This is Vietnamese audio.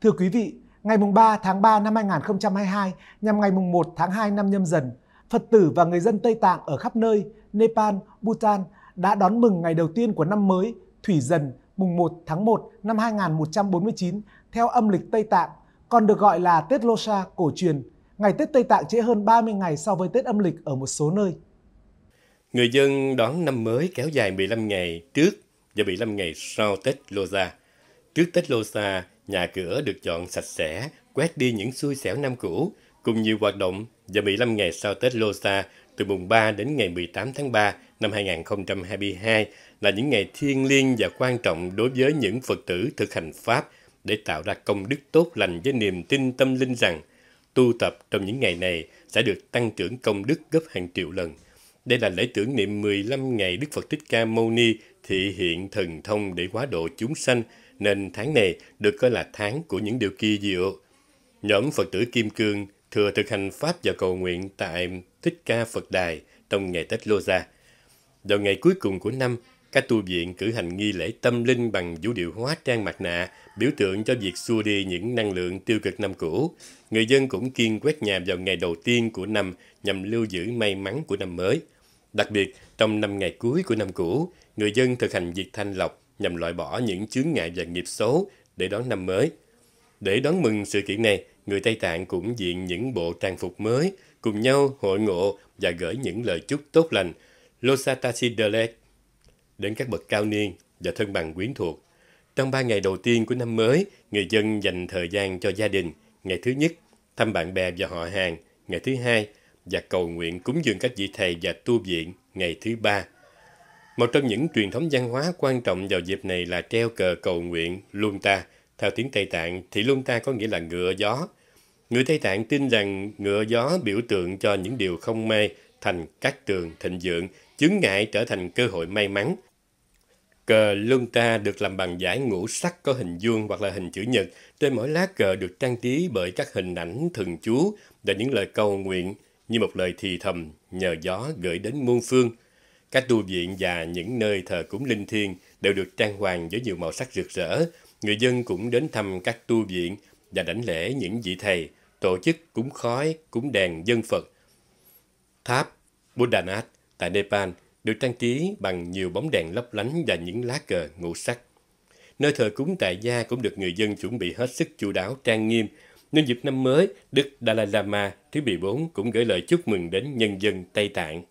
Thưa quý vị, ngày mùng 3 tháng 3 năm 2022 nhằm ngày mùng 1 tháng 2 năm nhâm dần, Phật tử và người dân Tây Tạng ở khắp nơi, Nepal, Bhutan đã đón mừng ngày đầu tiên của năm mới Thủy Dần mùng 1 tháng 1 năm 2149 theo âm lịch Tây Tạng, còn được gọi là Tết Losa cổ truyền. Ngày Tết Tây Tạng trễ hơn 30 ngày so với Tết âm lịch ở một số nơi. Người dân đón năm mới kéo dài 15 ngày trước và 15 ngày sau Tết Losa. Trước Tết Losa, Nhà cửa được dọn sạch sẽ, quét đi những xui xẻo năm cũ, cùng nhiều hoạt động và 15 ngày sau Tết Losa từ mùng 3 đến ngày 18 tháng 3 năm 2022 là những ngày thiêng liêng và quan trọng đối với những Phật tử thực hành Pháp để tạo ra công đức tốt lành với niềm tin tâm linh rằng tu tập trong những ngày này sẽ được tăng trưởng công đức gấp hàng triệu lần. Đây là lễ tưởng niệm 15 ngày Đức Phật Thích Ca Mâu Ni thị hiện thần thông để hóa độ chúng sanh nên tháng này được coi là tháng của những điều kỳ diệu. Nhóm Phật tử Kim Cương thừa thực hành Pháp và cầu nguyện tại Thích Ca Phật Đài trong ngày Tết Lô Gia. Vào ngày cuối cùng của năm, các tu viện cử hành nghi lễ tâm linh bằng vũ điệu hóa trang mặt nạ, biểu tượng cho việc xua đi những năng lượng tiêu cực năm cũ. Người dân cũng kiên quét nhà vào ngày đầu tiên của năm nhằm lưu giữ may mắn của năm mới. Đặc biệt, trong năm ngày cuối của năm cũ, người dân thực hành việc thanh lọc, nhằm loại bỏ những chướng ngại và nghiệp xấu để đón năm mới. Để đón mừng sự kiện này, người Tây Tạng cũng diện những bộ trang phục mới, cùng nhau hội ngộ và gửi những lời chúc tốt lành. Losatasi Delek đến các bậc cao niên và thân bằng quyến thuộc. Trong ba ngày đầu tiên của năm mới, người dân dành thời gian cho gia đình. Ngày thứ nhất, thăm bạn bè và họ hàng. Ngày thứ hai, và cầu nguyện cúng dường các vị thầy và tu viện. Ngày thứ ba, một trong những truyền thống văn hóa quan trọng vào dịp này là treo cờ cầu nguyện ta Theo tiếng Tây Tạng thì ta có nghĩa là ngựa gió. Người Tây Tạng tin rằng ngựa gió biểu tượng cho những điều không may thành các tường thịnh vượng, chướng ngại trở thành cơ hội may mắn. Cờ ta được làm bằng giải ngũ sắc có hình vuông hoặc là hình chữ nhật. Trên mỗi lá cờ được trang trí bởi các hình ảnh thần chú và những lời cầu nguyện như một lời thì thầm nhờ gió gửi đến muôn phương – các tu viện và những nơi thờ cúng linh thiêng đều được trang hoàng với nhiều màu sắc rực rỡ. Người dân cũng đến thăm các tu viện và đảnh lễ những vị thầy, tổ chức cúng khói, cúng đèn dân Phật. Tháp Buddhanath tại Nepal được trang trí bằng nhiều bóng đèn lấp lánh và những lá cờ ngũ sắc. Nơi thờ cúng tại gia cũng được người dân chuẩn bị hết sức chu đáo trang nghiêm. nên dịp năm mới, Đức Dalai Lama thứ 14 cũng gửi lời chúc mừng đến nhân dân Tây Tạng.